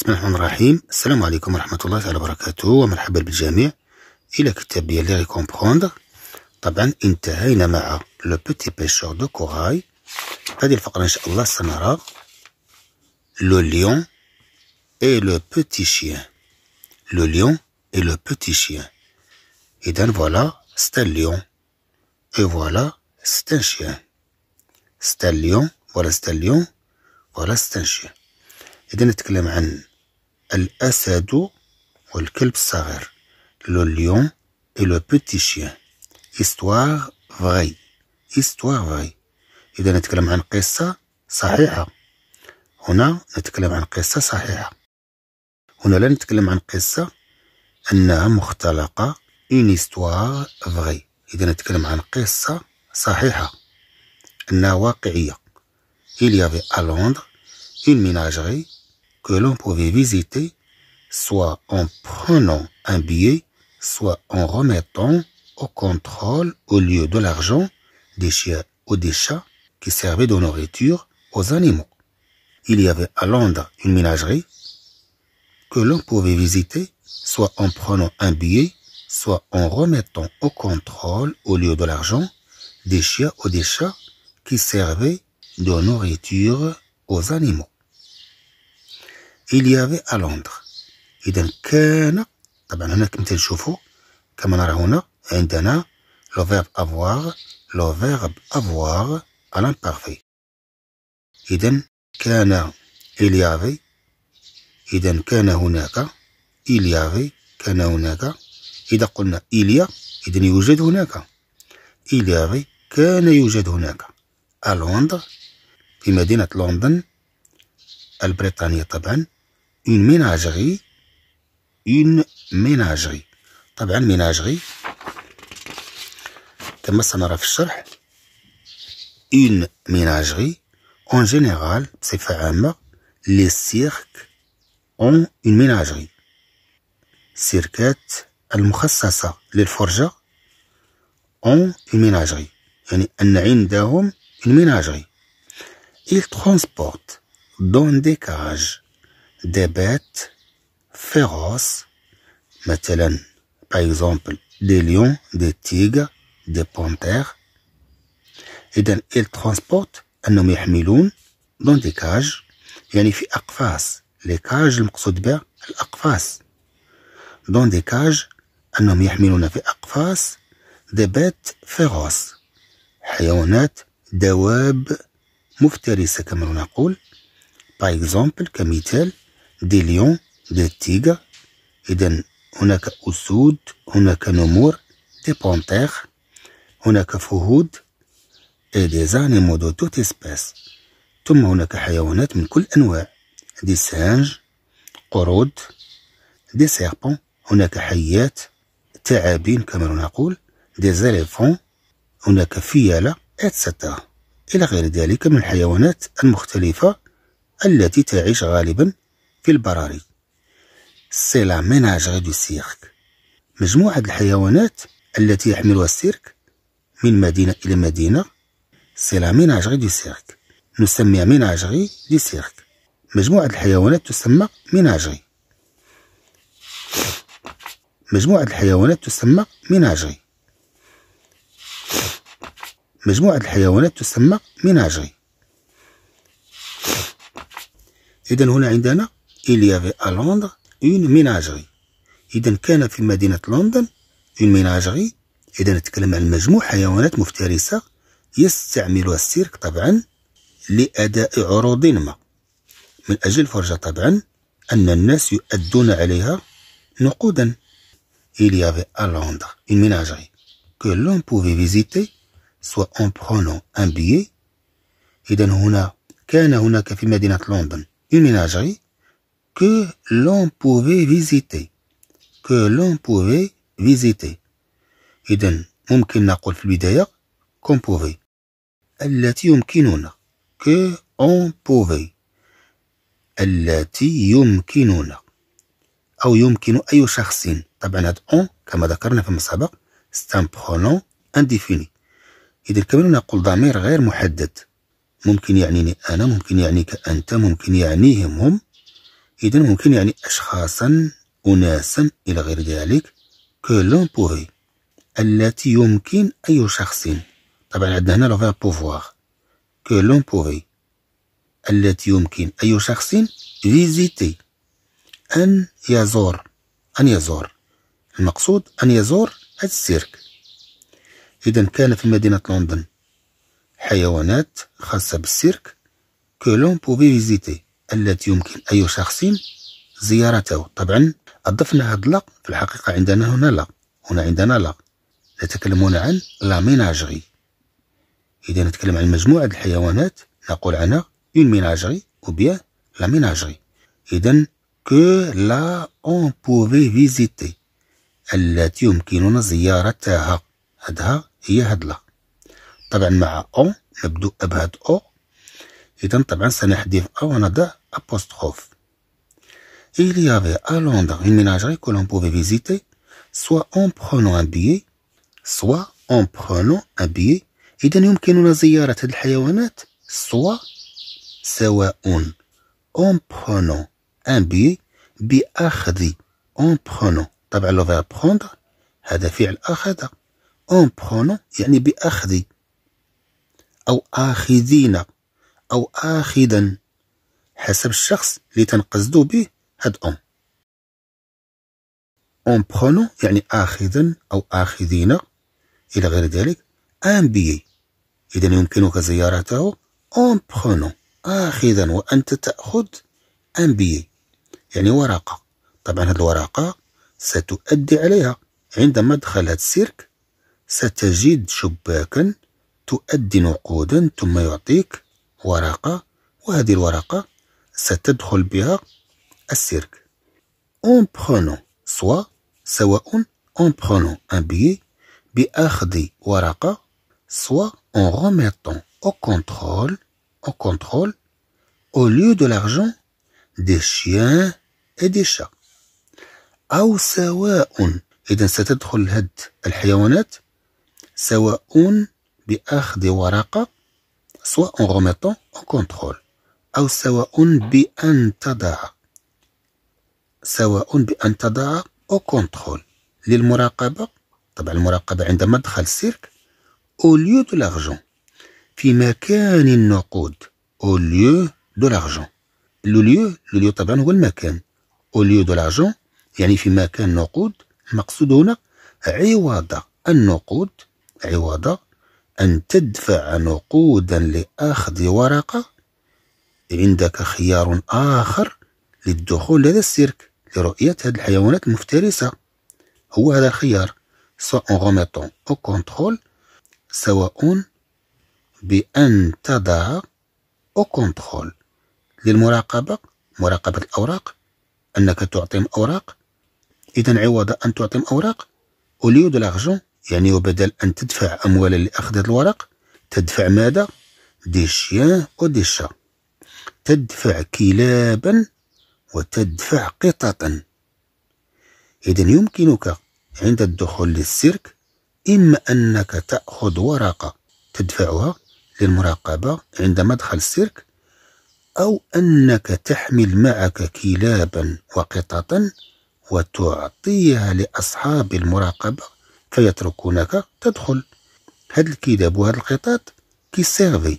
بسم الله الرحمن الرحيم السلام عليكم ورحمة الله تعالى وبركاته ومرحبا بالجميع إلى كتاب لي كومبخوند طبعا انتهينا مع لو بوتي بيشور دو كوراي هذه الفقرة إن شاء الله سنرى لو ليون اي لو بوتي شيان لو ليون اي لو بوتي شيان إذا فوالا ستا ليون اي فوالا ستا شيان ستا ليون فوالا ستا ليون فوالا ستا شيان إذا نتكلم عن الأسد والكلب الصغير لو ليون اي لو بوتي شيان إيستواغ فغي إيستواغ فغي إذا نتكلم عن قصة صحيحة هنا نتكلم عن قصة صحيحة هنا لا نتكلم عن قصة أنها مختلقة une إيستواغ فغي إذا نتكلم عن قصة صحيحة أنها واقعية إليافي y avait à ميناجري que l'on pouvait visiter, soit en prenant un billet, soit en remettant au contrôle au lieu de l'argent des chiens ou des chats qui servaient de nourriture aux animaux. Il y avait à Londres une ménagerie que l'on pouvait visiter, soit en prenant un billet, soit en remettant au contrôle au lieu de l'argent des chiens ou des chats qui servaient de nourriture aux animaux. إليافي ألندر إذا كان طبعا هنا كما تشوفوا كما نرى هنا عندنا لو فيرب أفواغ لو فيرب أفواغ الامبارفي إذا كان إليافي إذا كان هناك إليافي كان هناك إذا قلنا إليا إذا يوجد هناك إليافي كان يوجد هناك ألندر في مدينة لندن البريطانية طبعا une ménagerie une ménagerie طبعا ménagerie تما سنرى في الشرح une ménagerie en général بصفة عامة les cirques ont une ménagerie السيركات المخصصة للفرجة ont une ménagerie يعني أن عندهم une ménagerie ils transportent dans des cages des bêtes féroces, par exemple des lions, des tigres, des panthères. Et donc, ils transportent un nomihmiloun dans des cages, fi akfas, les cages, le les l'akfas. Dans des cages, un nomihmiloun fi akfas, des bêtes féroces. حيوانات comme on كما par exemple comme tel دي ليون دي تيغا إذا هناك أسود هناك نمور دي بونتيغ هناك فهود اي دي زانيمو دو توت اسباس ثم هناك حيوانات من كل أنواع دي سانج قرود دي سيربون هناك حيات تعابين كما نقول دي زليفون هناك فيالة اتسترا إلى غير ذلك من الحيوانات المختلفة التي تعيش غالبا في البراري سي لا ميناجري دو سيرك مجموعة الحيوانات التي يحملها السيرك من مدينة إلى مدينة سي لا ميناجري دو سيرك نسميها ميناجري دو سيرك مجموعة الحيوانات تسمى ميناجغي مجموعة الحيوانات تسمى ميناجغي مجموعة الحيوانات تسمى ميناجغي إذا هنا عندنا il y avait à Londres une ménagerie إذا كان في مدينة لندن une ménagerie إذا نتكلم عن مجموع حيوانات مفترسة يستعملها السيرك طبعا لأداء عروض ما من أجل فرجة طبعا أن الناس يؤدون عليها نقودا Il y avait à Londres une ménagerie que l'on pouvait visiter soit en prenant un billet إذا هنا كان هناك في مدينة لندن une ménagerie que l'on pouvait visiter que l'on pouvait visiter إذن ممكن نقول في البداية qu'on pouvait التي يمكننا que on pouvait التي يمكننا أو يمكن أي شخص طبعا هاد on كما ذكرنا فيما سبق c'est un pronom indéfini إذا كمان نقول ضمير غير محدد ممكن يعنيني أنا ممكن يعنيك أنت ممكن يعنيهم هم إذا ممكن يعني أشخاصا أناسا إلى غير ذلك كلون بوري التي يمكن أي شخص طبعا عندنا هنا لو بوفوار كو لون التي يمكن أي شخص فيزيتي أن يزور أن يزور المقصود أن يزور هذا السيرك إذا كان في مدينة لندن حيوانات خاصة بالسيرك كلون بوفي فيزيتي التي يمكن أي شخص زيارته طبعا أضفنا هذا لا في الحقيقة عندنا هنا لا هنا عندنا لا نتكلمون عن لا ميناجري إذا نتكلم عن مجموعة الحيوانات نقول عنها اون ميناجري أو بيان لا ميناجري إذا كو لا اون بوفي فيزيتي التي يمكننا زيارتها هادها هي هاد لا طبعا مع اون نبدو بهاد او إذا طبعا سنحذف أو نضع ابوستروف Il y avait à Londres une ménagerie que l'on pouvait visiter, soit en prenant un billet, soit en prenant un billet. إذا يمكننا زيارة هذه الحيوانات soit سواء en prenant un billet بأخذ en prenant طبعا لو verbe prendre هذا فعل أخذ en prenant يعني بأخذ أو آخذين أو آخذا حسب الشخص اللي تنقصدو به هاد أون أون برونو يعني آخذا أو آخذين إلى غير ذلك أن بيي إذا يمكنك زيارته أون برونو آخذا وأنت تأخذ أن بيي يعني ورقة طبعا هاد الورقة ستؤدي عليها عندما دخلت السيرك ستجد شباكا تؤدي نقودا ثم يعطيك ورقة وهذه الورقة ستدخل بها السيرك اون برونو سوا سواء اون برونو ان بي باخذ ورقة سوا اون روميتون او كونترول او كونترول او ليو دو لارجون دي شيان اي دي شا او سواء اذا ستدخل هاد الحيوانات سواء باخذ ورقه soit en remettant en contrôle. أو سواء بأن تضع سواء بأن تضع أو كونترول للمراقبة طبعا المراقبة عند مدخل السيرك أو ليو دو لارجون في مكان النقود أو ليو دو لارجون لو ليو لو ليو طبعا هو المكان أو ليو دو لارجون يعني في مكان نقود المقصود هنا عوض النقود عوض أن تدفع نقودا لأخذ ورقة عندك خيار آخر للدخول لدى السيرك لرؤية هذه الحيوانات المفترسة هو هذا الخيار سواء غوميتون أو كنترول سواء بأن تضع أو كنترول للمراقبة مراقبة الأوراق أنك تعطيهم أوراق إذا عوض أن تعطيهم أوراق أوليو دو لاغجون يعني وبدل أن تدفع أموالا لأخذ الورق تدفع ماذا؟ دي شيان ودي شا تدفع كلابا وتدفع قططا إذا يمكنك عند الدخول للسيرك إما أنك تأخذ ورقة تدفعها للمراقبة عند مدخل السيرك أو أنك تحمل معك كلابا وقططا وتعطيها لأصحاب المراقبة فيتركونك تدخل هاد الكذاب وهاد القطط سيرفي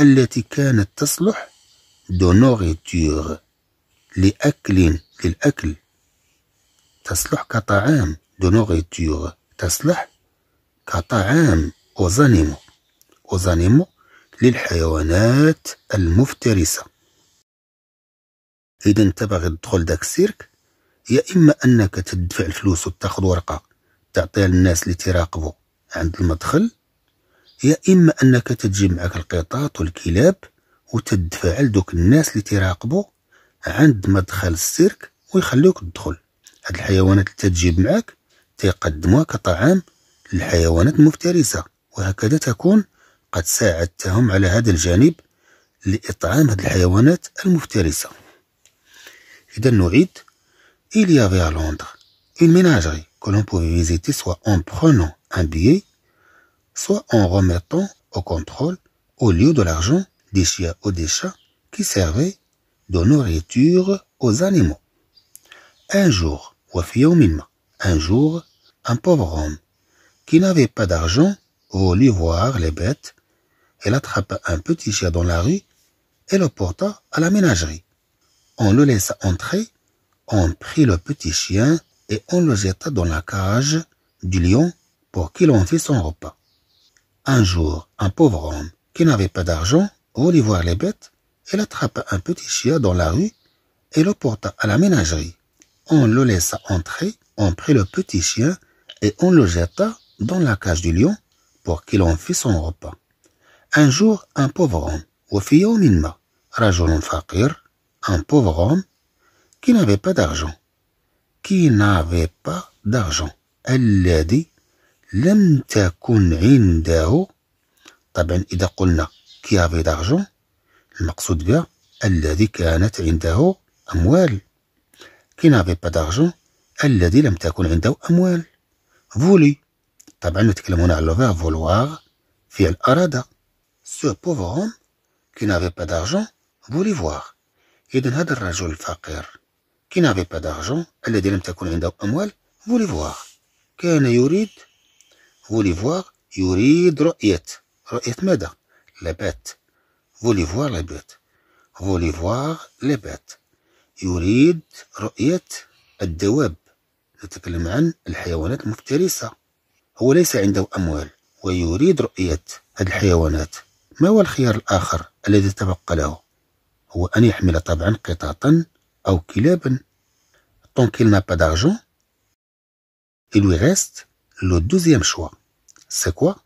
التي كانت تصلح دو نوريتور لأكل للأكل تصلح كطعام دو نوريتور تصلح كطعام أوزانيمو أوزانيمو للحيوانات المفترسة إذا أنت باغي تدخل داك السيرك يا إما أنك تدفع الفلوس وتاخذ ورقة تعطيها للناس اللي تراقبوا عند المدخل يا إما أنك تجيب معك القطاط والكلاب وتدفع لدوك الناس اللي تراقبوا عند مدخل السيرك ويخليوك تدخل هاد الحيوانات اللي تجيب معك تيقدموها كطعام للحيوانات المفترسة وهكذا تكون قد ساعدتهم على هذا الجانب لإطعام هاد الحيوانات المفترسة إذا نعيد Il y avait à Londres une ménagerie que l'on pouvait visiter soit en prenant un billet, soit en remettant au contrôle au lieu de l'argent des chiens ou des chats qui servaient de nourriture aux animaux. Un jour, un jour, un pauvre homme qui n'avait pas d'argent voulut voir les bêtes. Elle attrapa un petit chien dans la rue et le porta à la ménagerie. On le laissa entrer, on prit le petit chien et on le jeta dans la cage du lion pour qu'il en fît son repas. Un jour, un pauvre homme qui n'avait pas d'argent voulut voir les bêtes. Il attrapa un petit chien dans la rue et le porta à la ménagerie. On le laissa entrer, on prit le petit chien et on le jeta dans la cage du lion pour qu'il en fît son repas. Un jour, un pauvre homme, fil au ما un pauvre homme qui n'avait pas d'argent, كي نافي با دارجون الذي لم تكن عنده طبعا إذا قلنا كي افي دارجون المقصود بها الذي كانت عنده أموال كي نافي با دارجون الذي لم تكن عنده أموال فولي طبعا نتكلم هنا على لو فيغ فولوار فعل أراد سو بوفر كي نافي با دارجون فولي فواغ إذا هذا الرجل الفقير كي نافي با دارجون الذي لم تكن عنده أموال فولي voir كان يريد فولي voir يريد رؤية رؤية ماذا؟ لابات voulait voir لبات voulait voir لبات يريد رؤية الدواب نتكلم عن الحيوانات المفترسة هو ليس عنده أموال ويريد رؤية هذه الحيوانات ما هو الخيار الآخر الذي تبقى له؟ هو أن يحمل طبعا قطاطا tant qu'il n'a pas d'argent, il lui reste le deuxième choix. C'est quoi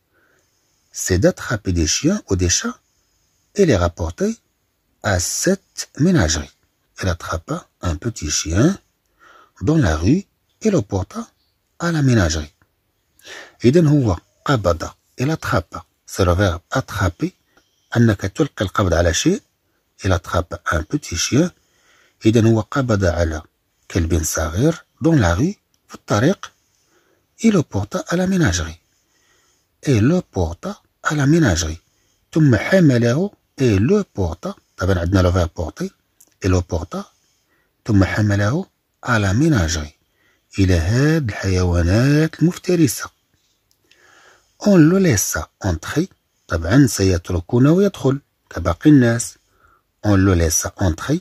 C'est d'attraper des chiens ou des chats et les rapporter à cette ménagerie. Elle attrapa un petit chien dans la rue et le porta à la ménagerie. il هو قبض il attrapa. C'est le verbe attraper. Il attrape un petit chien إذا هو قبض على كلب صغير دون لا في الطريق إي لو بورتا على ميناجري إي لو بورتا على ميناجري ثم حمله إي لو بورتا طبعا عندنا لو فير بورتي إي لو بورتا ثم حمله على ميناجري إلى هاد الحيوانات المفترسة اون لو ليسا اونتخي طبعا سيتركنا ويدخل كباقي الناس اون لو ليسا اونتخي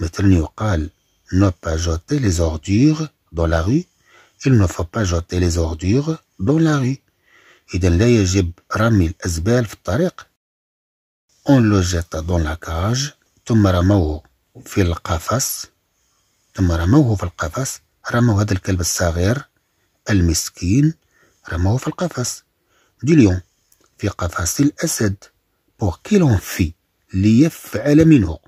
Mais, t'en au pas jeté les ordures dans la rue. Il ne faut pas jeter les ordures dans la rue. Et d'un, là, y a-t-il On le jette dans la cage. T'en me f'il kafas. T'en me rameau f'il kafas. Rameau hade El Miskin Rameau f'il kafas. Du lion. F'il kafas l'assède. Pour qu'il en fie minou.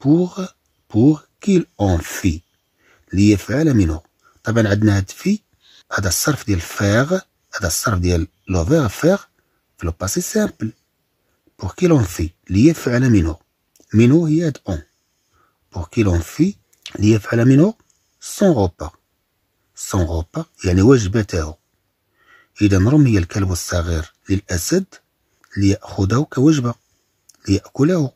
بوغ بوغ كيل اون في لي فعل منو طبعا عندنا هاد في هذا الصرف ديال فيغ هذا الصرف ديال لو فيغ فيغ في لو باسي سامبل بوغ كيل اون في لي فعل منو منو هي هاد اون بوغ كيل اون في لي فعل منو سون غوبا سون غوبا يعني وجبته إذا رمي الكلب الصغير للأسد ليأخذه كوجبة ليأكله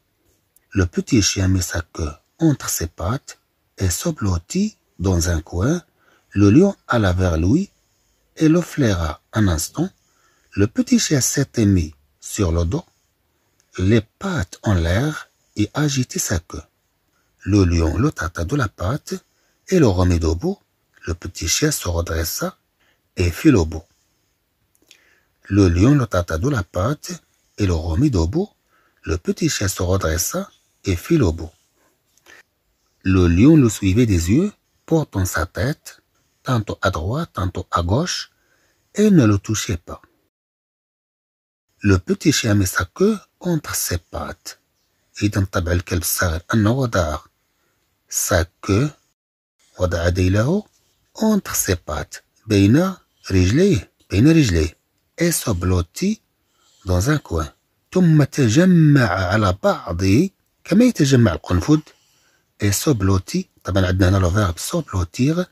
Le petit chien met sa queue entre ses pattes et s'oblotit dans un coin. Le lion alla vers lui et le flaira un instant. Le petit chien s'était mis sur le dos, les pattes en l'air et agitait sa queue. Le lion le tata de la patte et le remit debout. Le petit chien se redressa et fit le bout. Le lion le tata de la patte et le remit debout. Le petit chien se redressa et au bout. Le lion le suivait des yeux, portant sa tête, tantôt à droite, tantôt à gauche, et ne le touchait pas. Le petit chien met sa queue entre ses pattes. Et dans belle qu'elle الصغير un وضع sa queue entre ses pattes بين رجليه بين رجليه et se blottit dans un coin ثم تجمع على بعضه كما يتجمع القنفذ سوبلوتي طبعا عندنا هنا لو فيرب سوبلوتيغ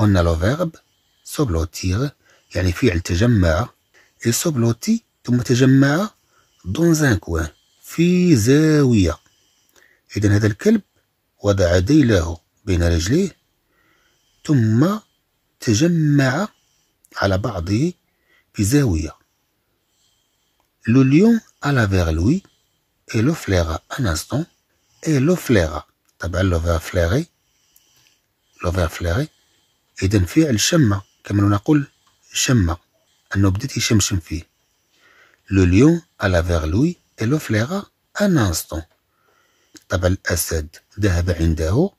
اون لو فيرب سوبلوتيغ يعني فعل تجمع اي سوبلوتي ثم تجمع دون كوان في زاوية إذا هذا الكلب وضع ديله بين رجليه ثم تجمع على بعضه في زاوية لو ليون ألا فيغ لوي et le flaira un instant et le flaira طبعا لوفير فير فليري لو فليري اذا فعل شم كما نقول شم انه بدات يشمشم فيه لو ليون الا فيغ لوي et le flaira un instant طبعا الاسد ذهب عنده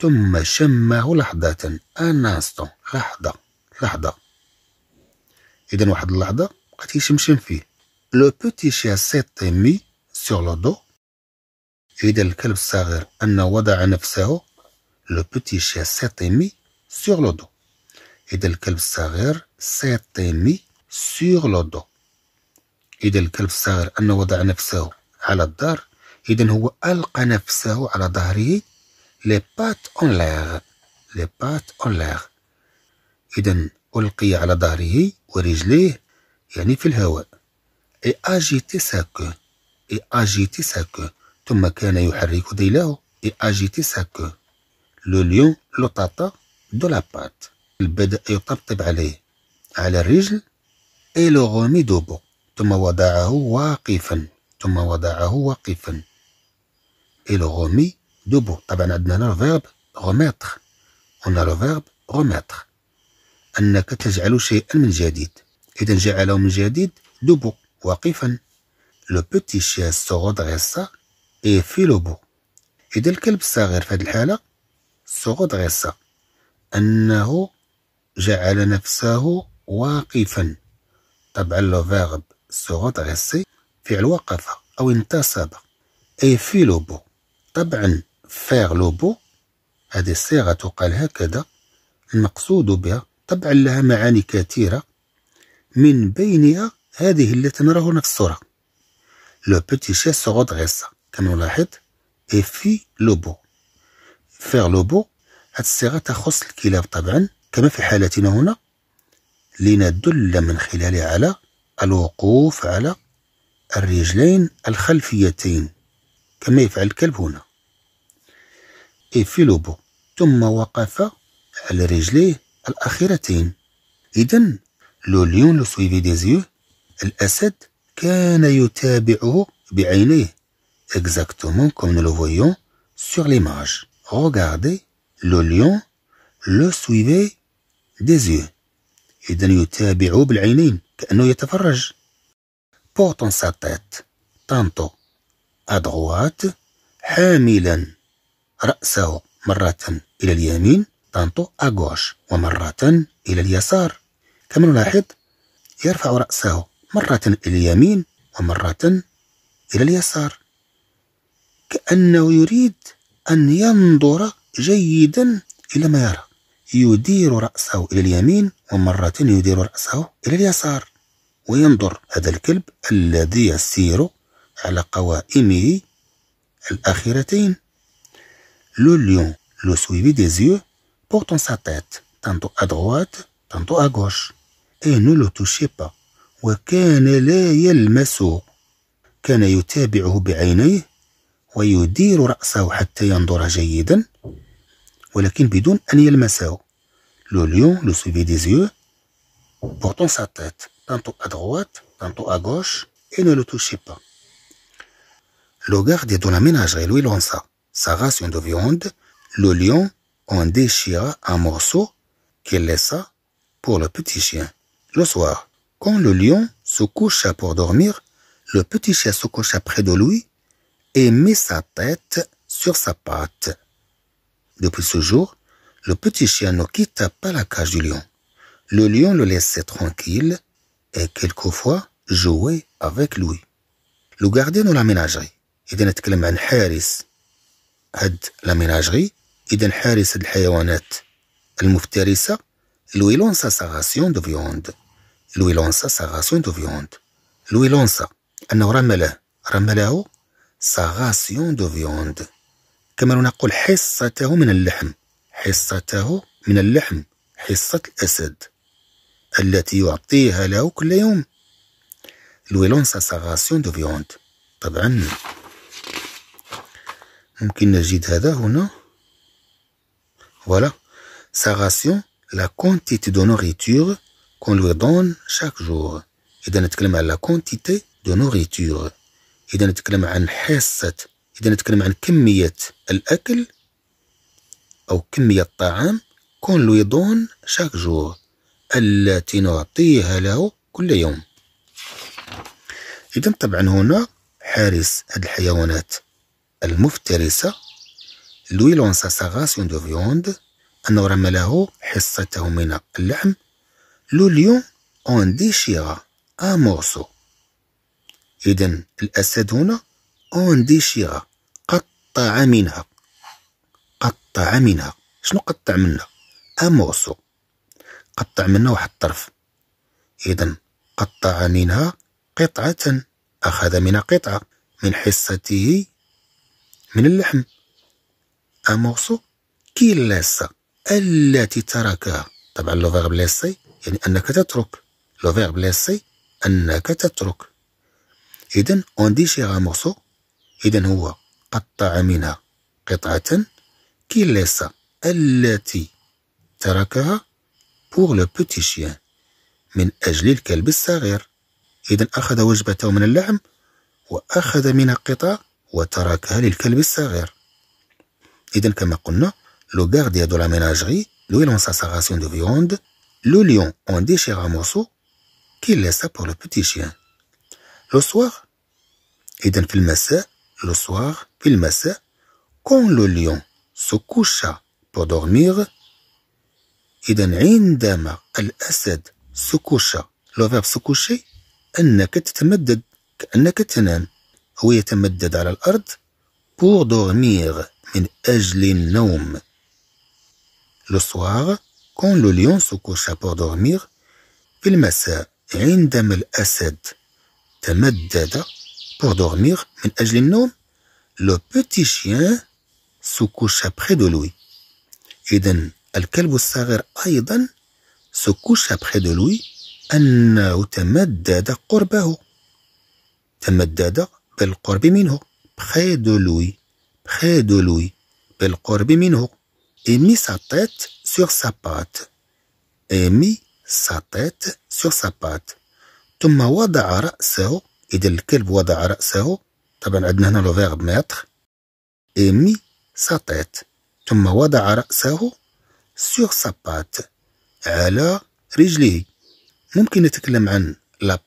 ثم شمه لحظة ان انستون لحظة لحظة إذا واحد اللحظة بقات يشمشم فيه لو بوتي شيا سيتي مي sur le dos. le petit chien s'est mis sur لو dos. إذا الكلب الصغير سيطمي سيغ لو دو إذا الكلب الصغير أن وضع نفسه على الدار إذا هو ألقى نفسه على ظهره لي بات أون لاغ لي بات أون لاغ إذا ألقي على ظهره ورجليه يعني في الهواء إي أجيتي ساكو اي اجيتي ساك ثم كان يحرك ذيله اي اجيتي ساك لو ليون لو طاطا دو لا بات بدا يطبطب عليه على الرجل اي لو غومي دو بو ثم وضعه واقفا ثم وضعه واقفا اي لو غومي دو بو طبعا عندنا هنا الفيرب غوميتر عندنا الفيرب غوميتر انك تجعل شيئا من جديد اذا جعله من جديد دبو واقفا لو بوتي شي الصغود غيصة إيفي لو بو إذا الكلب الصغير في هذه الحالة الصغود أنه جعل نفسه واقفا طبعا لو فيرب الصغود فعل وقف أو انتصب إيفي لو بو طبعا فيغ لو بو هذه الصيغة تقال هكذا المقصود بها طبعا لها معاني كثيرة من بينها هذه التي نراه في الصورة Le petit chef se redressa كما ملاحظ إفي لوبو فير لوبو هاد الصيغة تخص الكلاب طبعا كما في حالتنا هنا لندل من خلالها على الوقوف على الرجلين الخلفيتين كما يفعل الكلب هنا إفي لوبو ثم وقف على رجليه الأخيرتين اذا لو ليون لو سويفي ديزيو الأسد كان يتابعه بعينيه. اكزاكتومون كوم نو لو فويون سور ليماج روغاردي لو ليون لو سويفي دي زيو إذا يتابعه بالعينين كأنه يتفرج. بورتون سا تيت تانتو ادغوات حاملا رأسه مرة إلى اليمين تانتو أغوش ومرة إلى اليسار كما نلاحظ يرفع رأسه مرة إلى اليمين ومرة إلى اليسار كأنه يريد أن ينظر جيدا إلى ما يرى يدير رأسه إلى اليمين ومرة يدير رأسه إلى اليسار وينظر هذا الكلب الذي يسير على قوائمه الأخيرتين لو ليون لو سويبي دي زيو portant سا تيت tantôt أدغوات droite, أغوش إي نو لو توشي با Le lion le suivait des yeux portant sa tête tantôt à droite tantôt à gauche et ne le touchait pas le garde de la ménagerie lui lança sa ration de viande le lion en déchira un morceau qu'il laissa pour le petit chien le soir quand le lion se coucha pour dormir, le petit chien se coucha près de lui et mit sa tête sur sa patte. Depuis ce jour, le petit chien ne quitta pas la cage du lion. Le lion le laissait tranquille et quelquefois jouait avec lui. Le gardien de la ménagerie, un نتكلم la ménagerie et un haris إذا حارس le Le terissa lui lança sa ration de viande. لوي لونسا ساغاسون دو فيوند لوي لونسا أنه رمله رمله ساغاسيون دو فيوند كما نقول حصته من اللحم حصته من اللحم حصة الأسد التي يعطيها له كل يوم لويلونسا ساغاسيون دو فيوند طبعا ممكن نجد هذا هنا فوالا ساغاسيون لا كونتيتي دو نوغيتور qu'on lui donne chaque jour إذا نتكلم على لا كونتيتي دو نوغيتور إذا نتكلم عن حصة إذا نتكلم عن كمية الأكل أو كمية الطعام كون لو يدون شاك جور التي نعطيها له كل يوم إذا طبعا هنا حارس هاد الحيوانات المفترسة لوي لونسا ساغاسيون دو فيوند أنه رمى له حصته من اللحم لو ليون اون ديشيرا ا مورسو إذا الأسد هنا اون ديشيرا قطع منها قطع منها شنو قطع منها ا مورسو قطع منها واحد الطرف إذا قطع منها قطعة أخذ منها قطعة من حصته من اللحم ا كي لاسا التي تركها طبعا لو فيرب لاسي يعني أنك تترك لو فيرب لاسي أنك تترك إذا أون ديشيغ مورسو إذا هو قطع منها قطعة كي ليسا التي تركها بور لو بوتي شيان من أجل الكلب الصغير إذا أخذ وجبته من اللحم وأخذ منها قطعه وتركها للكلب الصغير إذا كما قلنا لو غارديا دو لا ميناجري لو يلونسا سا راسيون دو فيوند le lion en déchire un morceau qu'il laissa pour le petit chien. Le soir, إذا le المساء, le soir, le quand le lion se coucha pour dormir, إذا عندما الأسد se coucha, le verbe se coucher, أنك تتمدد كأنك تنام هو يتمدد la terre pour dormir من أجل النوم. Le soir, Quand le lion se coucha pour dormir, في المساء عندما الأسد تمدد pour dormir من أجل النوم, le petit chien se coucha près de lui. إذا الكلب الصغير أيضا se coucha près de lui أنه تمدد قربه. تمدد بالقرب منه près de lui près de lui بالقرب منه. Et mis sa tête sur sa patte et mis sa tête sur sa patte ثم وضع رأسه إذا الكلب وضع رأسه طبعا عندنا هنا لو فيرب ميتر إي مي سا تيت ثم وضع رأسه سيغ سا بات على رجله ممكن نتكلم عن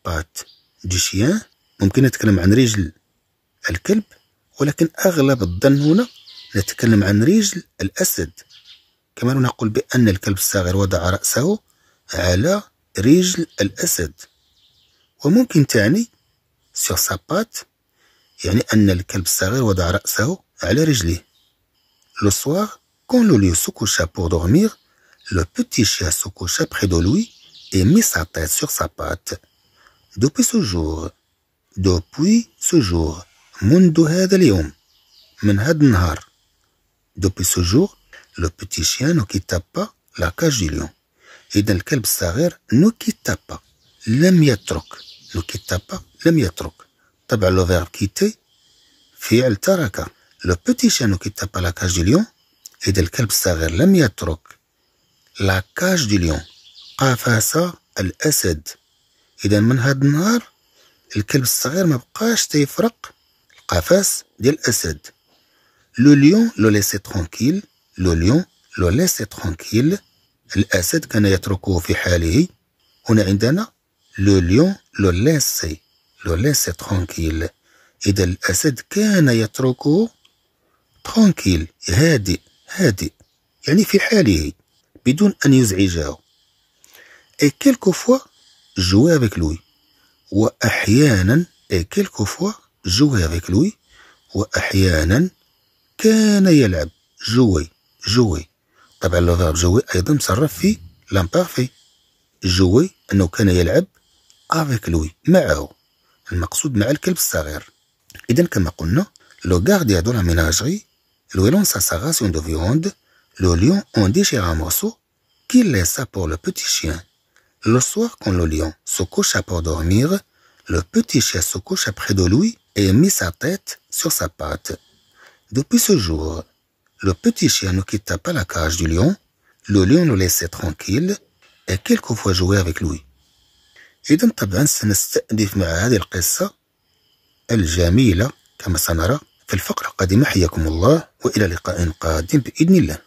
بات دو شيان ممكن نتكلم عن رجل الكلب ولكن أغلب الظن هنا نتكلم عن رجل الأسد كما نقول بأن الكلب الصغير وضع رأسه على رجل الأسد وممكن تعني سيغ سابات يعني أن الكلب الصغير وضع رأسه على رجله لو سواغ كون لو ليو سوكوشا بور دوغميغ لو بوتي شيا سوكوشا بخيدو لوي إي مي سا تيت سيغ سابات دوبوي سو جور دوبوي سو جور منذ هذا اليوم من هذا النهار دوبوي سو جور لو بيتي شيان نو كيتا با لا كاج دي ليون إذا الكلب الصغير نو كيتا با لم يترك نو كيتا با لم يترك طبعا لو فيرب كيتي فعل ترك لو بيتي شيان نو كيتا با لا كاج دي ليون إذا الكلب الصغير لم يترك لا كاج دي ليون قفص الأسد إذا من هاد النهار الكلب الصغير ما بقاش تيفرق القفص ديال الأسد لو ليون لو ليسي ترونكيل لو ليون لو ليسي ترونكيل الأسد كان يتركه في حاله هنا عندنا لو ليون لو ليسي لو ليسي ترونكيل إذا الأسد كان يتركه ترونكيل هادئ هادئ يعني في حاله بدون أن يزعجه اي كيلكو فوا جوي افيك لوي وأحيانا اي كيلكو فوا جوي افيك لوي وأحيانا كان يلعب جوي Jouer. T'as le verbe jouer, aïdum l'imparfait. Jouer, en aucun aïe avec lui. Avec oh, un maxoud, mais, elle, qu'elle, Et d'un, le gardien de la ménagerie, lui, lança sa ration de viande, le lion en déchira un morceau, qu'il laissa pour le petit chien. Le soir, quand le lion se coucha pour dormir, le petit chien se coucha près de lui et mit sa tête sur sa patte. Depuis ce jour, Le petit chien ne quitta pas la cage du lion, le lion le laissait tranquille et quelquefois jouait avec lui. إذا طبعا سنستأنف مع هذه القصة الجميلة كما سنرى في الفقرة القادمة حياكم الله وإلى لقاء قادم بإذن الله